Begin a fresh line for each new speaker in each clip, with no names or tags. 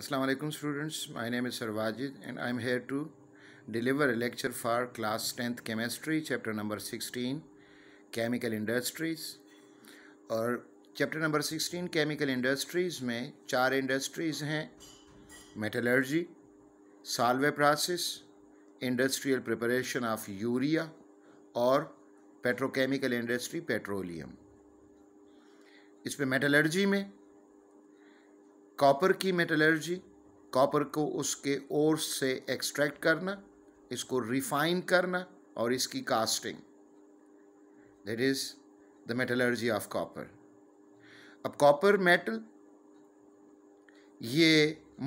Assalamu alaikum students my name is sarwajid and i am here to deliver a lecture for class 10th chemistry chapter number 16 chemical industries or chapter number 16 chemical industries mein char industries hain metallurgy metallurgy process industrial preparation of urea or petrochemical industry petroleum इस पे metallurgy में copper की metallurgy copper को उसके ore से extract करना इसको refine करना और इसकी casting that is the metallurgy of copper अब कॉपर मेटल ये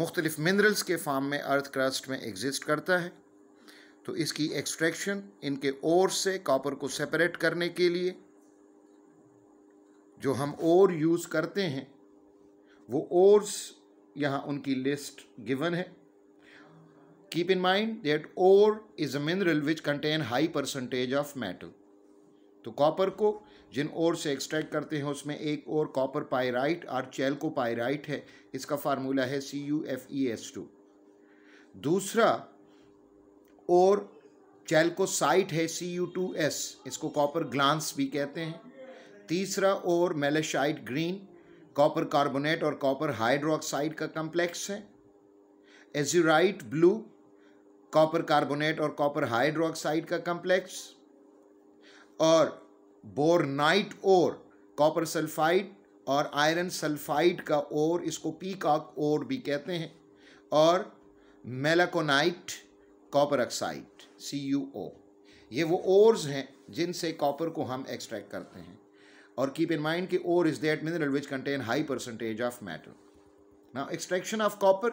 मुख्तलिफ़ मिनरल्स के फार्म में अर्थ क्रस्ट में एग्जिस्ट करता है तो इसकी एक्सट्रैक्शन इनके ओर से कॉपर को सेपरेट करने के लिए जो हम ओर यूज़ करते हैं वो ओर्स यहाँ उनकी लिस्ट गिवन है keep in mind that ore is a mineral which contain high percentage of metal तो कॉपर को जिन ओर से एक्सट्रैक्ट करते हैं उसमें एक और कॉपर पायराइट और चैलको पायराइट है इसका फार्मूला है C U F E S two दूसरा और चैल्कोसाइट है सी यू टू एस इसको कॉपर ग्लांस भी कहते हैं तीसरा और मेलेशाइट ग्रीन कॉपर कार्बोनेट और कॉपर हाइड्रोक्साइड का कम्प्लेक्स है एजुराइट ब्लू कॉपर कार्बोनेट और कॉपर हाइड्रोक्साइड का कम्प्लेक्स और बोरनाइट ओर कॉपर सल्फाइड और आयरन सल्फाइड का ओर इसको पीकॉक ओर भी कहते हैं और melaconite copper oxide C U O ये वो ओर्स हैं जिनसे कॉपर को हम एक्सट्रैक्ट करते हैं और कीप इन माइंड कि ore is that mineral which contain high percentage of matter now extraction of copper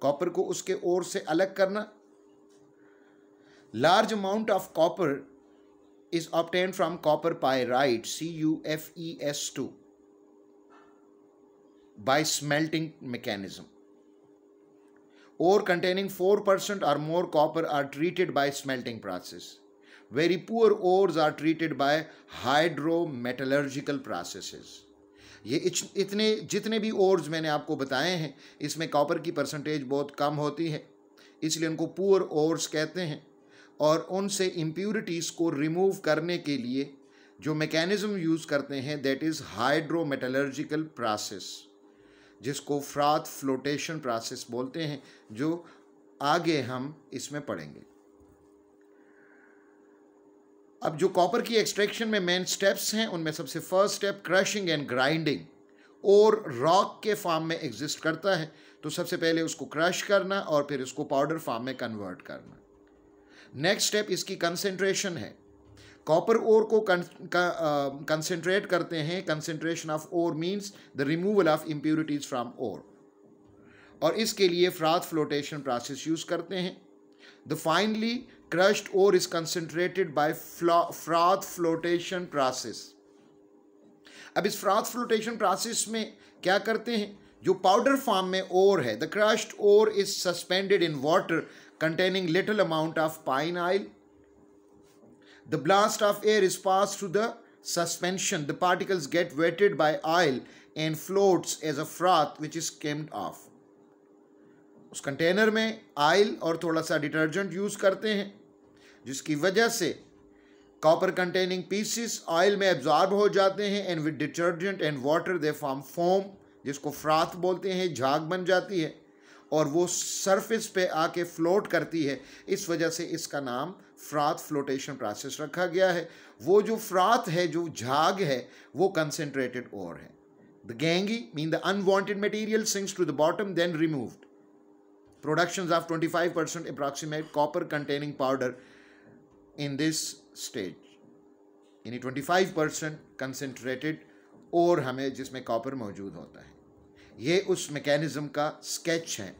copper को उसके ओर से अलग करना large amount of copper is obtained from copper pyrite C U F E S two by smelting mechanism ore containing four percent और more copper are treated by smelting process very poor ores are treated by hydrometallurgical processes. ये इतने जितने भी ores मैंने आपको बताए हैं इसमें कॉपर की परसेंटेज बहुत कम होती है इसलिए उनको पुअर ores कहते हैं और उनसे इम्प्यूरिटीज़ को रिमूव करने के लिए जो mechanism यूज़ करते हैं दैट इज़ हाइड्रोमेटलर्जिकल प्रोसेस जिसको फ्राथ फ्लोटेशन प्रोसेस बोलते हैं जो आगे हम इसमें पढ़ेंगे अब जो कॉपर की एक्सट्रैक्शन में मेन स्टेप्स हैं उनमें सबसे first step crushing and grinding और रॉक के फार्म में एग्जिस्ट करता है तो सबसे पहले उसको क्रश करना और फिर उसको पाउडर फार्म में कन्वर्ट करना नेक्स्ट स्टेप इसकी कंसेंट्रेशन है कॉपर ओर को कंसेंट्रेट uh, करते हैं concentration of ore means the removal of impurities from ore और इसके लिए फ्राथ फ्लोटेशन प्रोसेस यूज़ करते हैं the finely crushed ore is concentrated by froth flotation process. अब इस froth flotation process में क्या करते हैं? जो powder form में ore है, the crushed ore is suspended in water containing little amount of pine oil. The blast of air is passed through the suspension. The particles get wetted by oil and floats as a froth which is skimmed off. उस container में oil और थोड़ा सा detergent use करते हैं जिसकी वजह से कॉपर कंटेनिंग पीसिस ऑयल में एब्जॉर्ब हो जाते हैं and with detergent and water they form foam जिसको फ्राथ बोलते हैं झाग बन जाती है और वो सरफेस पे आके फ्लोट करती है इस वजह से इसका नाम फ्राथ फ्लोटेशन प्रोसेस रखा गया है वो जो फ्राथ है जो झाग है वो कंसेंट्रेटेड और है the gangue mean the unwanted material sinks to the bottom then removed productions of 25% approximate copper containing powder in this stage यानी 25% कंसनट्रेटेड और हमें जिसमें कॉपर मौजूद होता है ये उस मेकेनिज़्म का स्केच है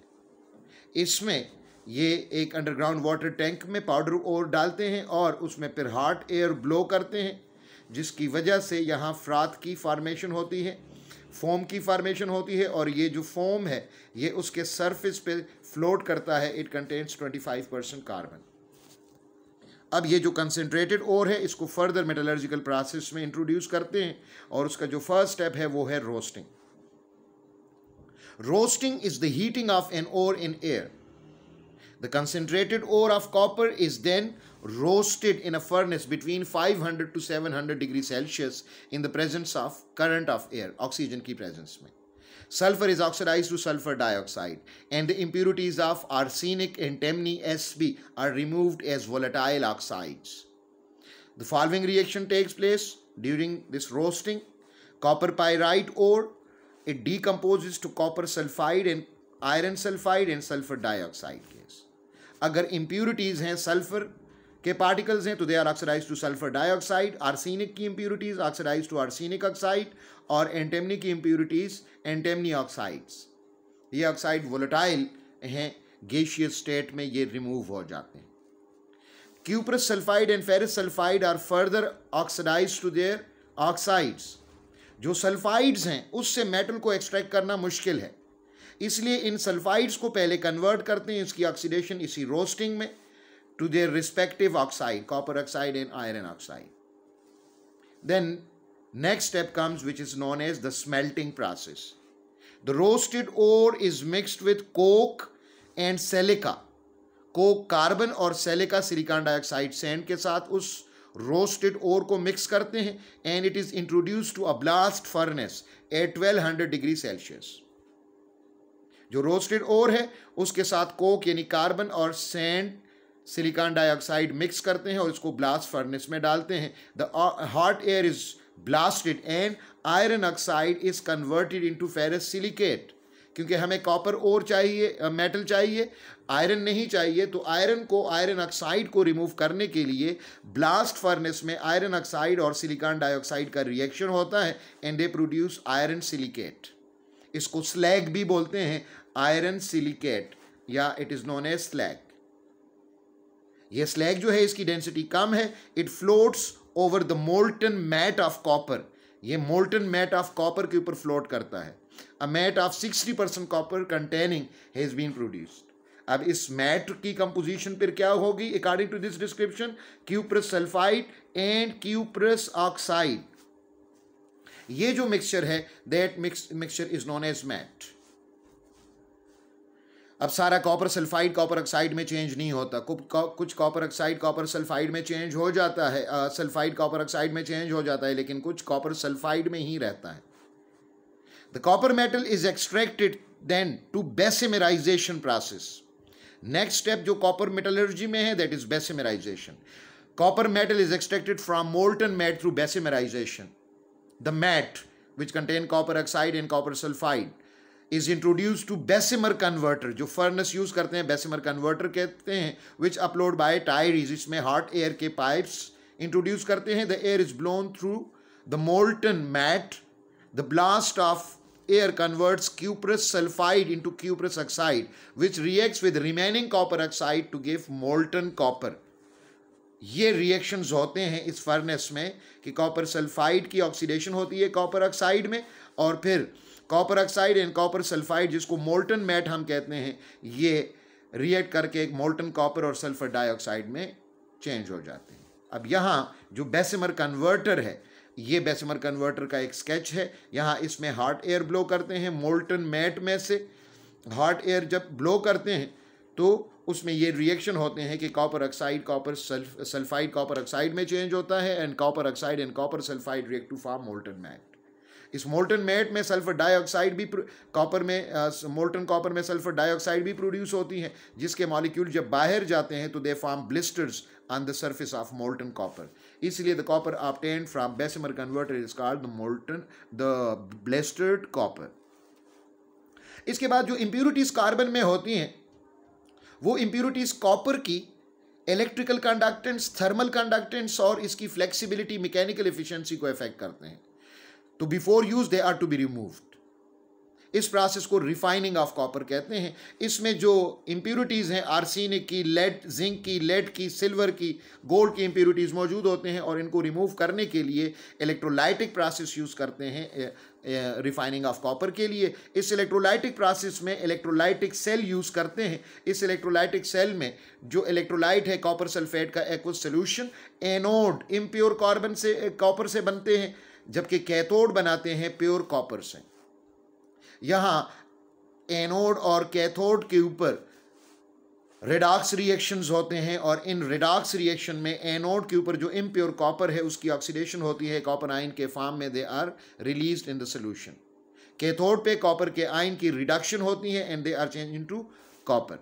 इसमें ये एक अंडरग्राउंड वाटर टैंक में पाउडर और डालते हैं और उसमें फिर हार्ट एयर ब्लो करते हैं जिसकी वजह से यहाँ फ्रात की फार्मेशन होती है फोम की फार्मेशन होती है और ये जो फोम है ये उसके सरफेस पे फ्लोट करता है it contains twenty five percent carbon अब ये जो कंसेंट्रेटेड ओर है इसको फर्दर मेटलर्जिकल प्रोसेस में इंट्रोड्यूस करते हैं और उसका जो फर्स्ट स्टेप है वो है roasting roasting is the heating of an ore in air the concentrated ore of copper is then roasted in a furnace between 500 to 700 degree Celsius in the presence of current of air oxygen की presence में Sulfur is oxidized to sulfur dioxide and the impurities of arsenic and temni SB are removed as volatile oxides. The following reaction takes place during this roasting. Copper pyrite ore, it decomposes to copper sulfide and iron sulfide and sulfur dioxide gas. Agar impurities हैं sulfur के particles हैं तो they are oxidize to sulphur dioxide arsenic की impurities oxidize to arsenic oxide और antimony की impurities antimony oxides ये oxide volatile हैं gaseous state में ये रिमूव हो जाते हैं cuprous sulphide and ferrous sulphide are further oxidize to their oxides जो सल्फाइड्स हैं उससे मेटल को एक्सट्रैक्ट करना मुश्किल है इसलिए इन सल्फाइड्स को पहले कन्वर्ट करते हैं इसकी ऑक्सीडेशन इसी रोस्टिंग में to their respective oxide, copper oxide and iron oxide. Then next step comes which is known as the smelting process. The roasted ore is mixed with coke and silica. Coke carbon or silica silicon dioxide sand ke साथ us roasted ore ko mix karte hain and it is introduced to a blast furnace at 1200 degree Celsius. जो roasted ore है उसके साथ Coke यानी carbon और sand silicon dioxide mix करते हैं और इसको ब्लास्ट फर्नेस में डालते हैं the hot air is blasted and iron oxide is converted into ferrous silicate क्योंकि हमें कॉपर और चाहिए मेटल uh, चाहिए आयरन नहीं चाहिए तो आयरन को आयरन ऑक्साइड को रिमूव करने के लिए ब्लास्ट फर्नेस में आयरन ऑक्साइड और सिलिकॉन डाइऑक्साइड का रिएक्शन होता है and they produce iron silicate इसको स्लैग भी बोलते हैं आयरन सिलिकेट या it is known as slag यह स्लैग जो है इसकी डेंसिटी कम है it floats over the molten matte of copper ये मोल्टन मैट ऑफ कॉपर के ऊपर फ्लोट करता है a matte of 60 percent copper containing has been produced अब इस मैट की कंपोजिशन पर क्या होगी according to this description cuprous sulphide and cuprous oxide ये जो मिक्सचर है that mixture is known as matte अब सारा कॉपर सल्फाइड कॉपर ऑक्साइड में चेंज नहीं होता कुछ कॉपर ऑक्साइड कॉपर सल्फाइड में चेंज हो जाता है सल्फाइड कॉपर ऑक्साइड में चेंज हो जाता है लेकिन कुछ कॉपर सल्फाइड में ही रहता है the copper metal is extracted then to bessemerization process next step जो कॉपर मेटलर्जी में है that is bessemerization copper metal is extracted from molten matte through bessemerization the matte which contain copper oxide and copper sulphide is introduce to bessemer converter जो furnace use करते हैं Bessemer converter कहते हैं विच upload by tuyeres इसमें hot air के pipes introduce करते हैं the air is blown through the molten matte the blast of air converts cuprous sulphide into cuprous oxide which reacts with remaining copper oxide to give molten copper ये reaction होते हैं इस furnace में कि copper sulphide की oxidation होती है copper oxide में और फिर copper oxide and copper sulphide जिसको मोल्टन मैट हम कहते हैं ये रिएक्ट करके एक मोल्टन कॉपर और सल्फर डाइऑक्साइड में चेंज हो जाते हैं अब यहाँ जो बेसिमर कन्वर्टर है ये बेसिमर कन्वर्टर का एक स्केच है यहाँ इसमें हार्ट एयर ब्लो करते हैं मोल्टन मैट में से हार्ट एयर जब ब्लो करते हैं तो उसमें ये रिएक्शन होते हैं कि copper oxide copper sulph sulphide copper oxide में चेंज होता है and copper oxide and copper sulphide react to form molten matte इस मोल्टन मेट में सल्फर डाइऑक्साइड भी कॉपर में मोल्टन कॉपर में सल्फर डाइऑक्साइड भी प्रोड्यूस होती हैं जिसके मॉलिक्यूल जब बाहर जाते हैं तो they form blisters on the surface of molten copper इसलिए the copper obtained from Bessemer convert is called the molten the blistered copper इसके बाद जो इम्प्यूरिटीज़ कार्बन में होती हैं वो इम्प्यूरिटीज़ कॉपर की इलेक्ट्रिकल कंडक्टेंस थर्मल कंडक्टेंस और इसकी फ्लेक्सिबिलिटी मैकेनिकल एफिशिएंसी को अफेक्ट करते हैं तो before use they are to be removed इस प्रोसेस को रिफाइनिंग ऑफ कॉपर कहते हैं इसमें जो इम्प्यूरिटीज़ हैं आरसीन की लेड जिंक की लेड की सिल्वर की गोल्ड की इम्प्यूरिटीज़ मौजूद होते हैं और इनको रिमूव करने के लिए इलेक्ट्रोलाइटिक प्रोसेस यूज़ करते हैं रिफाइनिंग ऑफ कॉपर के लिए इस इलेक्ट्रोलाइटिक प्रोसेस में इलेक्ट्रोलाइटिक सेल यूज़ करते हैं इस इलेक्ट्रोलाइटिक सेल में जो इलेक्ट्रोलाइट है कॉपर सल्फेट का aqueous solution anode impure carbon से कॉपर से बनते हैं जबकि कैथोड बनाते हैं प्योर कॉपर से यहाँ एनोड और कैथोड के ऊपर रिडाक्स रिएक्शंस होते हैं और इन रिडाक्स रिएक्शन में एनोड के ऊपर जो इम्प्योर कॉपर है उसकी ऑक्सीडेशन होती है कॉपर आइन के फार्म में they are released in the solution cathode पे कॉपर के आइन की रिडक्शन होती है and they are change into copper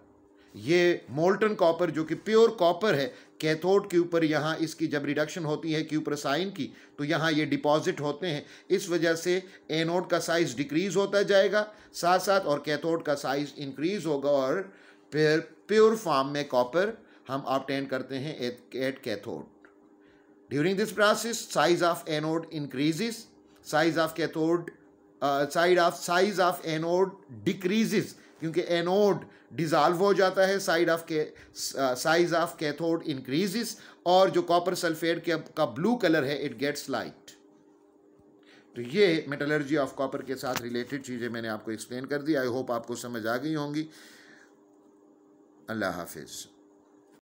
ये मोल्टन कॉपर जो कि प्योर कॉपर है कैथोड के ऊपर यहाँ इसकी जब रिडक्शन होती है क्यूपर साइन की तो यहाँ ये डिपॉजिट होते हैं इस वजह से एनोड का साइज डिक्रीज होता जाएगा साथ साथ और कैथोड का साइज इंक्रीज होगा और फिर प्योर फॉर्म में कॉपर हम ऑप्टेन करते हैं at at cathode during this process size of anode increases size of cathode side of size of anode decreases क्योंकि एनोड डिजॉल्व हो जाता है साइड ऑफ के साइज ऑफ कैथोड इंक्रीजेस और जो कॉपर सल्फेट के का ब्लू कलर है इट गेट्स लाइट तो ये मेटलर्जी ऑफ कॉपर के साथ रिलेटेड चीज़ें मैंने आपको एक्सप्लेन कर दी आई होप आपको समझ आ गई होंगी अल्लाह हाफिज़